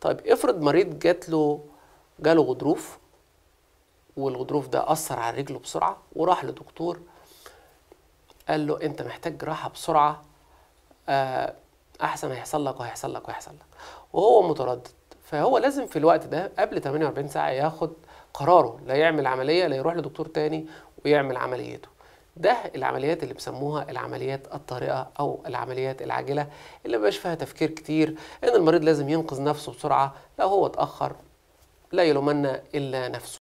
طيب افرض مريض جات له جاله غضروف والغضروف ده اثر على رجله بسرعه وراح لدكتور قال له انت محتاج جراحه بسرعه آه، احسن هيحصل لك وهيحصل لك وهيحصل لك وهو متردد فهو لازم في الوقت ده قبل 48 ساعه ياخد قراره لا يعمل عمليه لا يروح لدكتور تاني ويعمل عمليته ده العمليات اللي بسموها العمليات الطارئه او العمليات العاجله اللي مبقاش فيها تفكير كتير ان المريض لازم ينقذ نفسه بسرعه لو هو اتاخر لا يلومن الا نفسه